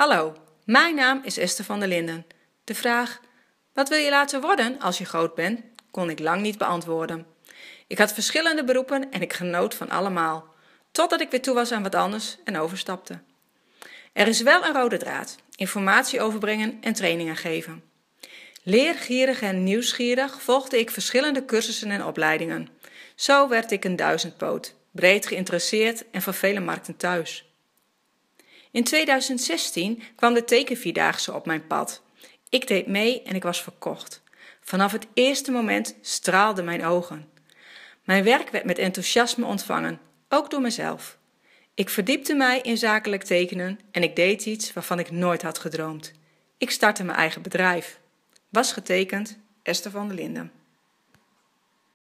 Hallo, mijn naam is Esther van der Linden. De vraag: Wat wil je laten worden als je groot bent? kon ik lang niet beantwoorden. Ik had verschillende beroepen en ik genoot van allemaal, totdat ik weer toe was aan wat anders en overstapte. Er is wel een rode draad: informatie overbrengen en trainingen geven. Leergierig en nieuwsgierig volgde ik verschillende cursussen en opleidingen. Zo werd ik een duizendpoot, breed geïnteresseerd en van vele markten thuis. In 2016 kwam de tekenvierdaagse op mijn pad. Ik deed mee en ik was verkocht. Vanaf het eerste moment straalden mijn ogen. Mijn werk werd met enthousiasme ontvangen, ook door mezelf. Ik verdiepte mij in zakelijk tekenen en ik deed iets waarvan ik nooit had gedroomd. Ik startte mijn eigen bedrijf. Was getekend Esther van der Linden.